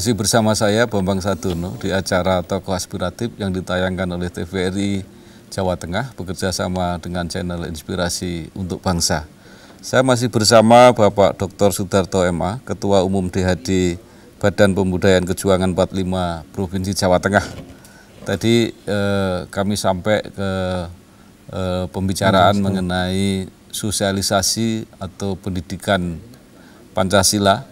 Masih bersama saya Bambang Sadono di acara Toko Aspiratif yang ditayangkan oleh TVRI Jawa Tengah bekerja sama dengan channel Inspirasi untuk Bangsa. Saya masih bersama Bapak Dr. Sudarto MA, Ketua Umum DHD Badan Pembudayaan Kejuangan 45 Provinsi Jawa Tengah. Tadi eh, kami sampai ke eh, pembicaraan mengenai sosialisasi atau pendidikan Pancasila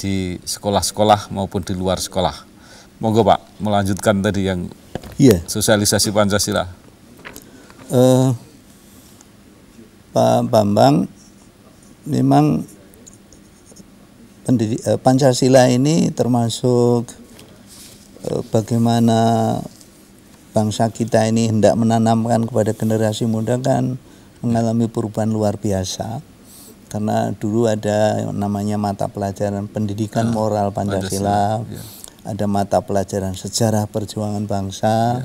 di sekolah-sekolah maupun di luar sekolah. Monggo Pak, melanjutkan tadi yang yeah. sosialisasi Pancasila. Uh, Pak Bambang, memang pendiri, uh, Pancasila ini termasuk uh, bagaimana bangsa kita ini hendak menanamkan kepada generasi muda kan mengalami perubahan luar biasa karena dulu ada namanya mata pelajaran pendidikan nah, moral Pancasila, ya. ada mata pelajaran sejarah perjuangan bangsa, ya.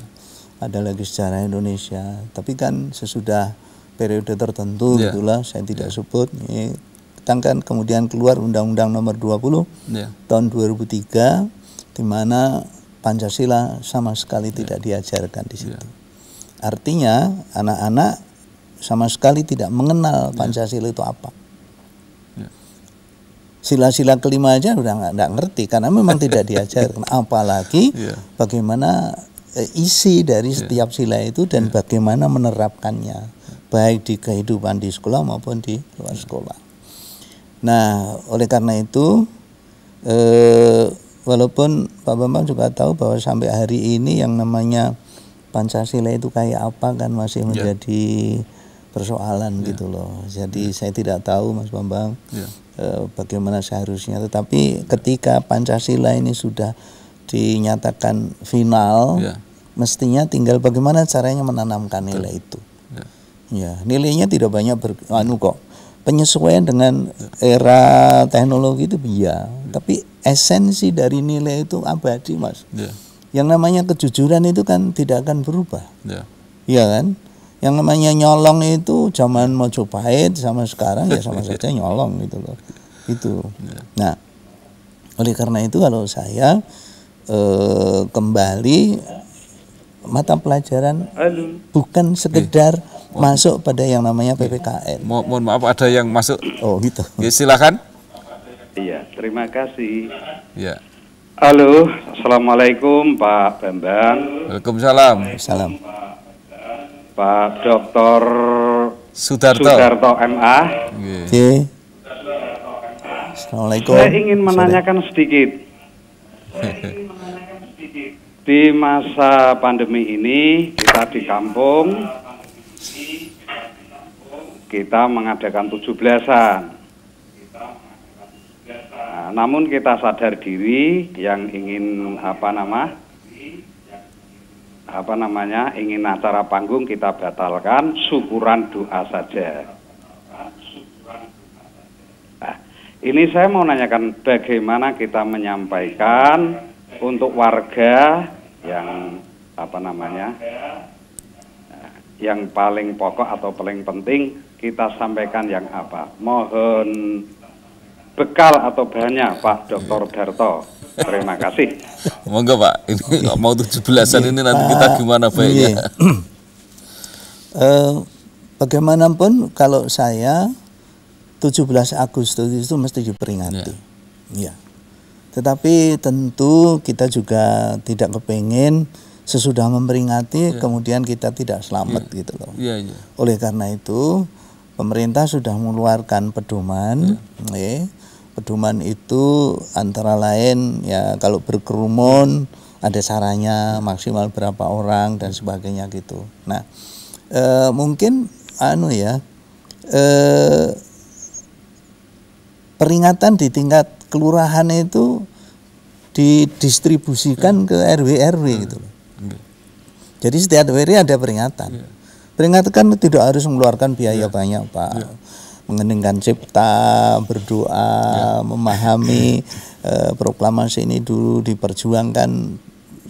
ada lagi sejarah Indonesia. Tapi kan sesudah periode tertentu ya. itulah saya tidak ya. sebut. Kita kan kemudian keluar Undang-Undang Nomor 20 ya. tahun 2003 di mana Pancasila sama sekali ya. tidak diajarkan di iya. situ. Ya. Artinya anak-anak sama sekali tidak mengenal iya. Pancasila ya. itu apa sila-sila kelima aja udah nggak ngerti karena memang tidak diajarkan apalagi yeah. bagaimana eh, isi dari iya. setiap sila itu dan yeah. bagaimana menerapkannya baik di kehidupan di sekolah maupun di luar iya. sekolah. Nah, oleh karena itu eh, walaupun Pak Bambang juga tahu bahwa sampai hari ini yang namanya Pancasila itu kayak apa kan masih iya. menjadi yeah. persoalan yeah. gitu loh. Jadi yeah. saya tidak tahu Mas Bambang yeah. Eh, bagaimana seharusnya. Tetapi ketika Pancasila ini sudah dinyatakan final, ya. mestinya tinggal bagaimana caranya menanamkan nilai Betul. itu. Ya. ya, nilainya tidak banyak ber, anu kok. Penyesuaian dengan ya. era teknologi itu iya, ya. tapi esensi dari nilai itu abadi, Mas. Ya. Yang namanya kejujuran itu kan tidak akan berubah. Ya, ya kan? yang namanya nyolong itu zaman mau Mojopahit sama sekarang ya sama saja nyolong gitu loh itu nah oleh karena itu kalau saya eh, kembali mata pelajaran bukan eh, sekedar eh, masuk pada yang namanya eh, PPKN Mo mohon maaf ada yang masuk oh gitu ya silakan iya terima kasih Iya. Halo, Assalamualaikum Pak Bambang. Waalaikumsalam. Salam. Pak Dr. Sudarto, Sudarto MA. Oke. Okay. Assalamualaikum. Saya ingin menanyakan sedikit. Di masa pandemi ini kita di kampung kita mengadakan 17 belasan. Nah, namun kita sadar diri yang ingin apa nama apa namanya ingin acara panggung kita batalkan syukuran doa saja nah, ini saya mau nanyakan bagaimana kita menyampaikan untuk warga yang apa namanya yang paling pokok atau paling penting kita sampaikan yang apa mohon bekal atau bahannya Pak Dr. Darto terima kasih monggo Pak ini nggak mau tujuh belasan ini nanti kita gimana baiknya? Iya. eh, bagaimanapun kalau saya 17 Agustus itu mesti diperingati. Ya. ya. Tetapi tentu kita juga tidak kepengen sesudah memperingati ya. kemudian kita tidak selamat ya. gitu loh. Ya, ya. Oleh karena itu pemerintah sudah mengeluarkan pedoman, ya. pedoman itu antara lain ya kalau berkerumun ya ada sarannya maksimal berapa orang dan sebagainya gitu. Nah, e, mungkin anu ya e, peringatan di tingkat kelurahan itu didistribusikan ke RW-RW hmm. gitu loh. Hmm. Jadi setiap RW ada peringatan. Ya. Peringatan kan tidak harus mengeluarkan biaya ya. banyak, Pak. Yeah mengeningkan cipta, berdoa, ya. memahami Uh, proklamasi ini dulu diperjuangkan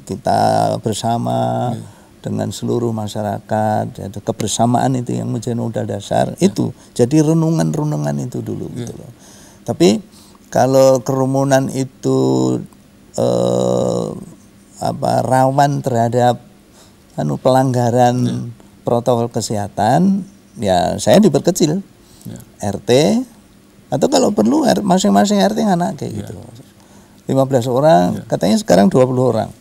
kita bersama ya. dengan seluruh masyarakat yaitu kebersamaan itu yang menjadi modal dasar ya. itu jadi renungan-renungan itu dulu ya. gitu loh tapi kalau kerumunan itu eh, apa rawan terhadap anu pelanggaran ya. protokol kesehatan ya saya diperkecil ya. RT atau kalau perlu masing-masing RT anak kayak ya. gitu 15 orang, ya. katanya sekarang 20 orang.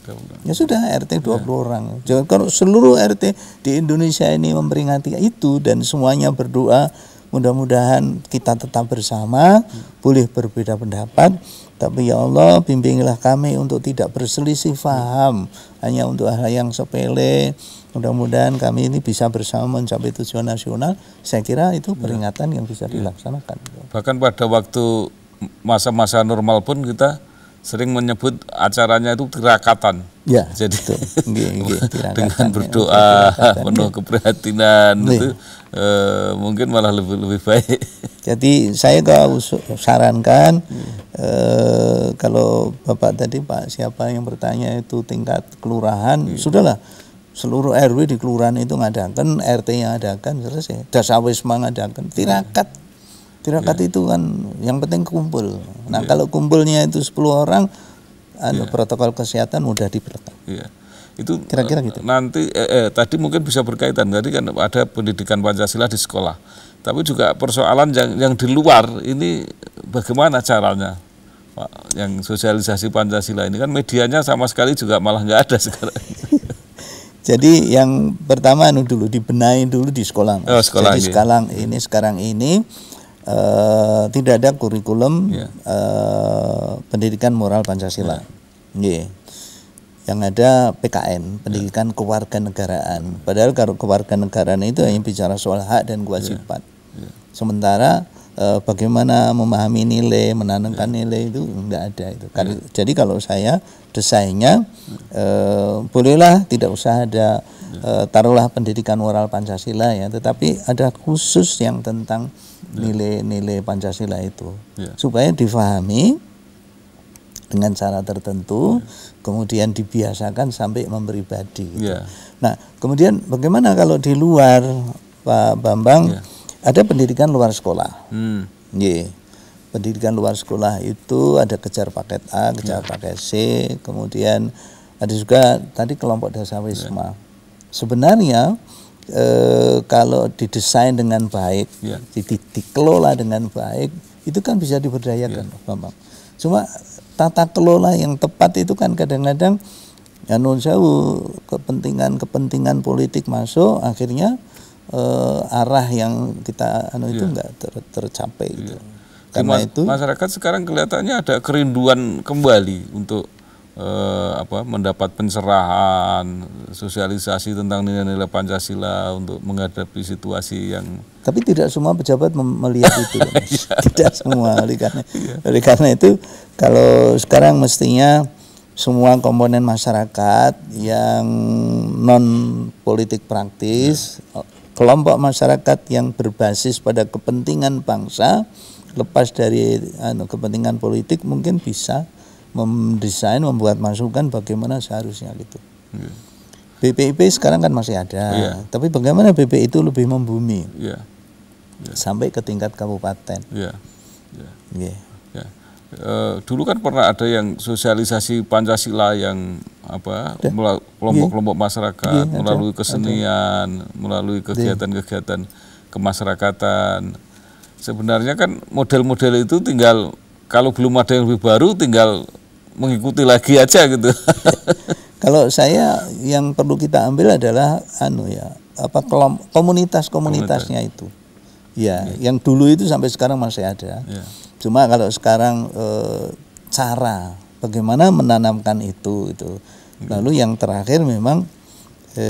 Ya sudah RT 20 ya. orang. Jadi kalau seluruh RT di Indonesia ini memperingati itu dan semuanya berdoa mudah-mudahan kita tetap bersama, ya. boleh berbeda pendapat, tapi ya Allah bimbinglah kami untuk tidak berselisih iya. faham hanya untuk hal yang sepele. Mudah-mudahan kami ini bisa bersama mencapai tujuan nasional. Saya kira itu iya. peringatan yang bisa iya. dilaksanakan. Bahkan pada waktu masa-masa normal pun kita sering menyebut acaranya itu tirakatan. Ya, jadi itu. dengan ya. berdoa penuh keprihatinan itu e, mungkin malah lebih lebih baik. Jadi saya kalau sarankan e, kalau bapak tadi pak siapa yang bertanya itu tingkat kelurahan iya. sudahlah seluruh RW di kelurahan itu ngadakan, RT yang ngadakan selesai, wisma ngadakan tirakat Tirakat yeah. itu kan yang penting kumpul. Nah, yeah. kalau kumpulnya itu 10 orang ada anu, ya. protokol kesehatan mudah diperlukan. Yeah itu kira-kira eh, gitu. Nanti eh, eh, tadi mungkin bisa berkaitan tadi kan ada pendidikan Pancasila di sekolah. Tapi juga persoalan yang yang di luar ini bagaimana caranya? Pak, yang sosialisasi Pancasila ini kan medianya sama sekali juga malah nggak ada sekarang. Jadi yang pertama anu dulu dibenahi dulu di sekolah. Oh, sekolah Jadi ini. sekarang ini sekarang ini uh, tidak ada kurikulum yeah. Ya. uh, pendidikan moral Pancasila. Yeah. Yeah. Yang ada PKN, pendidikan yeah. kewarganegaraan. Padahal kalau kewarganegaraan itu yeah. hanya bicara soal hak dan kewajiban. Yeah. Yeah. Sementara uh, bagaimana memahami nilai, menanamkan yeah. nilai itu enggak ada itu. yeah. Jadi kalau saya desainnya yeah. Ya. uh, bolehlah tidak usah ada ya. eh, taruhlah pendidikan moral Pancasila ya, tetapi ada khusus yang tentang nilai-nilai Pancasila itu yeah. supaya difahami dengan cara tertentu yeah. kemudian dibiasakan sampai memberi gitu. yeah. nah kemudian bagaimana kalau di luar Pak Bambang yeah. ada pendidikan luar sekolah hmm. yeah. pendidikan luar sekolah itu ada kejar paket A kejar yeah. paket C kemudian ada juga tadi kelompok dasar wisma yeah. sebenarnya e, kalau didesain dengan baik, yeah. di, dikelola dengan baik, itu kan bisa diberdayakan, yeah. Bambang. Cuma tata kelola yang tepat itu kan kadang-kadang ya non kepentingan-kepentingan politik masuk akhirnya e, arah yang kita anu itu yeah. enggak ter, tercapai yeah. gitu. Ya. Karena itu masyarakat sekarang kelihatannya ada kerinduan kembali untuk eh, apa mendapat pencerahan sosialisasi tentang nilai-nilai Pancasila untuk menghadapi situasi yang tapi tidak semua pejabat melihat itu iya. tidak semua oleh karena iya. oleh karena itu kalau sekarang mestinya semua komponen masyarakat yang non politik praktis iya. kelompok masyarakat yang berbasis pada kepentingan bangsa lepas dari anu, kepentingan politik mungkin bisa mendesain membuat masukan bagaimana seharusnya gitu. Yeah. BPIP sekarang kan masih ada, yeah. tapi bagaimana BP itu lebih membumi yeah. Yeah. sampai ke tingkat kabupaten. Yeah. Yeah. Yeah. Yeah. Uh, dulu kan pernah ada yang sosialisasi Pancasila yang apa kelompok-kelompok yeah. masyarakat yeah, ada, melalui kesenian, ada. melalui iya. kegiatan-kegiatan kemasyarakatan. Sebenarnya kan model-model itu tinggal kalau belum ada yang lebih baru tinggal mengikuti lagi aja gitu. Kalau saya yang perlu kita ambil adalah anu ya apa komunitas-komunitasnya itu. Ya, ya, yang dulu itu sampai sekarang masih ada. Ya. Cuma kalau sekarang e, cara bagaimana menanamkan itu itu. Lalu yang terakhir memang e,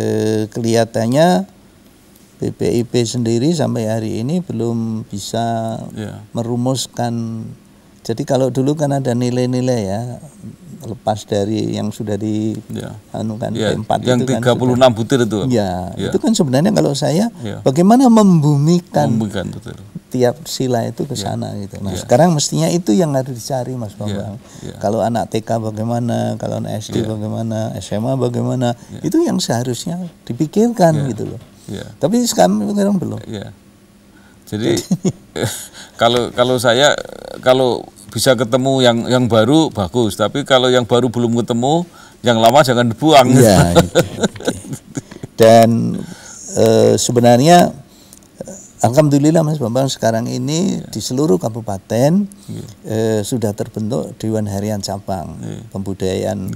kelihatannya BPIP sendiri sampai hari ini belum bisa ya. merumuskan jadi kalau dulu kan ada nilai-nilai ya lepas dari yang sudah di ya. anu ya. yang itu 36 kan sudah, butir itu. Ya, ya, itu kan sebenarnya kalau saya ya. bagaimana membumikan, membumikan betul. tiap sila itu ke iya. sana ya. gitu. Nah, ya. sekarang mestinya itu yang harus dicari Mas iya, Bambang. Ya. Ya. Kalau anak TK bagaimana, kalau anak SD ya. bagaimana, SMA bagaimana, ya. itu yang seharusnya dipikirkan ya. gitu loh. Ya. Tapi sekarang belum. Ya. Jadi eh, kalau kalau saya kalau bisa ketemu yang yang baru bagus, tapi kalau yang baru belum ketemu, yang lama jangan dibuang. Ya, itu. Iya, iya. Dan e, sebenarnya alhamdulillah Mas Bambang sekarang ini ya. di seluruh kabupaten ya. e, sudah terbentuk Dewan Harian Cabang ya. Pembudayaan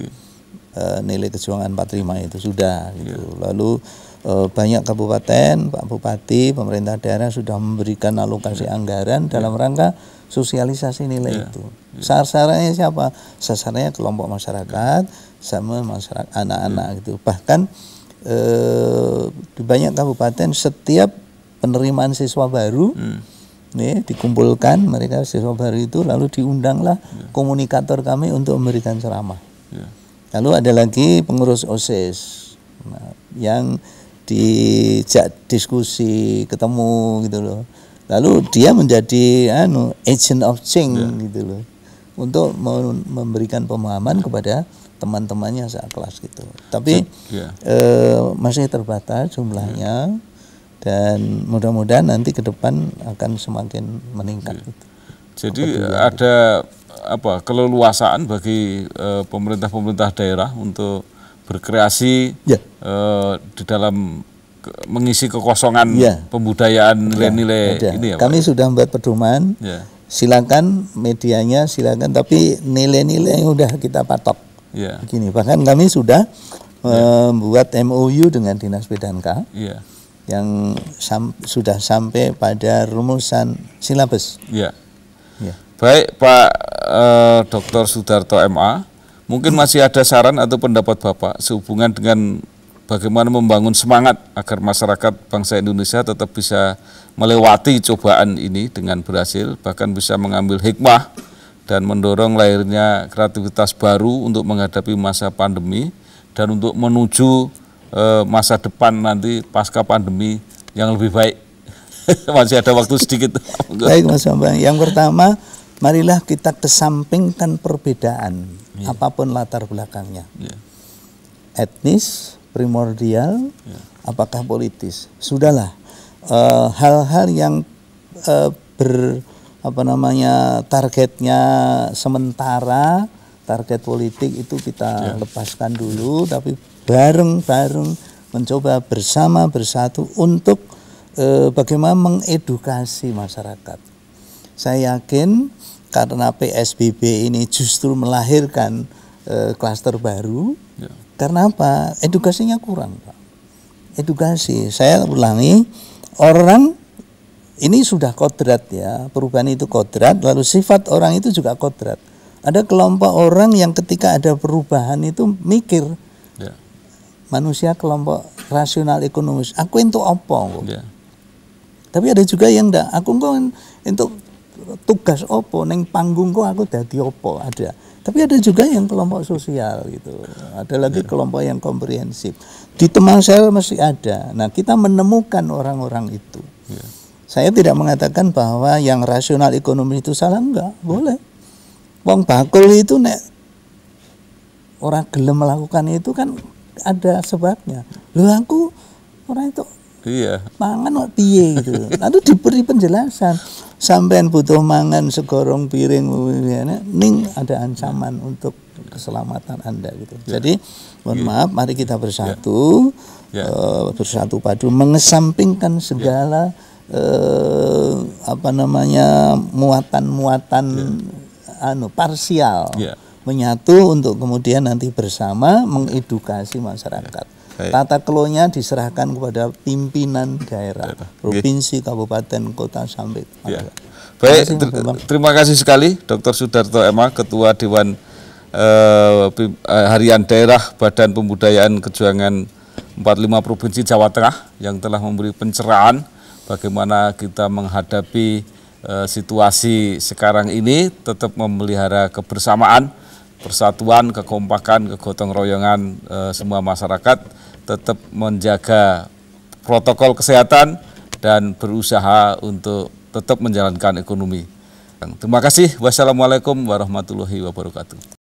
e, Nilai Kejuangan 45 itu sudah gitu. Lalu Eh, banyak kabupaten, Pak Bupati, pemerintah daerah sudah memberikan alokasi yeah. anggaran dalam iya. rangka sosialisasi nilai yeah. itu. Yeah. Sasarannya siapa? Sasarannya kelompok masyarakat yeah. sama masyarakat anak-anak yeah. gitu. Bahkan e, di banyak kabupaten setiap penerimaan siswa baru mm nih dikumpulkan mereka siswa baru itu lalu diundanglah ya. komunikator kami untuk memberikan ceramah. Ya. Lalu ada lagi pengurus OSIS nah, yang dijak diskusi, ketemu gitu loh. Lalu dia menjadi anu agent of change yeah. gitu loh. Untuk memberikan pemahaman kepada teman-temannya sekelas gitu. Tapi yeah. eh, masih terbatas jumlahnya yeah. dan mudah-mudahan nanti ke depan akan semakin meningkat. Yeah. Gitu. Jadi ada itu. apa keleluasaan bagi eh, pemerintah-pemerintah daerah untuk berkreasi ya. uh, di dalam mengisi kekosongan ya. pembudayaan ya, nilai-nilai ya, ini ya. Kami sudah membuat pedoman. Ya. Silakan medianya silakan tapi nilai-nilai yang sudah kita patok. Ya. Begini, bahkan kami sudah ya. membuat MOU dengan Dinas PDNK. Ya yang sam sudah sampai pada rumusan silabus. Ya. ya. Baik Pak uh, eh, Dr. Sudarto MA, Mungkin masih ada saran atau pendapat Bapak sehubungan dengan bagaimana membangun semangat agar masyarakat bangsa Indonesia tetap bisa melewati cobaan ini dengan berhasil, bahkan bisa mengambil hikmah dan mendorong lahirnya kreativitas baru untuk menghadapi masa pandemi dan untuk menuju eh, masa depan nanti pasca pandemi yang lebih baik. Masih ada waktu sedikit. baik Mas Bambang. Yang pertama, marilah kita kesampingkan perbedaan yeah. apapun latar belakangnya. Yeah. Etnis primordial, yeah. apakah politis? Sudahlah eh, hal-hal uh, yang uh, ber apa namanya targetnya sementara target politik itu kita yeah. lepaskan dulu tapi bareng-bareng mencoba bersama bersatu untuk eh, bagaimana mengedukasi masyarakat. Saya yakin karena PSBB ini justru melahirkan eh, klaster baru. Ya. Karena apa? Edukasinya kurang, Pak. Edukasi. Saya ulangi, orang ini sudah kodrat ya. Perubahan itu kodrat, lalu sifat orang itu juga kodrat. Ada kelompok orang yang ketika ada perubahan itu mikir. Ya. Manusia kelompok rasional ekonomis. Aku itu opo. Ya. Tapi ada juga yang enggak. Aku kok untuk tugas opo neng panggung kok aku dadi opo ada tapi ada juga yang kelompok sosial gitu ada lagi iya. kelompok yang komprehensif di teman saya masih ada nah kita menemukan orang-orang itu ya. saya tidak mengatakan bahwa yang rasional ekonomi itu salah enggak boleh wong bakul itu nek orang gelem melakukan itu kan ada sebabnya lu aku orang itu Iya. Mangan kok piye gitu. Lalu diberi penjelasan. Sampean butuh mangan segorong piring ning ada ancaman untuk keselamatan Anda gitu. Ya. Jadi mohon ya. maaf mari kita bersatu ya. Uh, bersatu padu mengesampingkan segala uh, apa namanya muatan-muatan ya. anu parsial. Menyatu untuk kemudian nanti bersama mengedukasi masyarakat Baik. Tata kelolanya diserahkan kepada pimpinan daerah, daerah. provinsi, kabupaten, kota sampai. Ya. Baik, terima kasih, ter terima kasih sekali Dr. Sudarto Ema, Ketua Dewan eh, eh, Harian Daerah Badan Pembudayaan Kejuangan 45 Provinsi Jawa Tengah yang telah memberi pencerahan bagaimana kita menghadapi eh, situasi sekarang ini tetap memelihara kebersamaan persatuan, kekompakan, kegotong royongan e, semua masyarakat tetap menjaga protokol kesehatan dan berusaha untuk tetap menjalankan ekonomi. Terima kasih. Wassalamualaikum warahmatullahi wabarakatuh.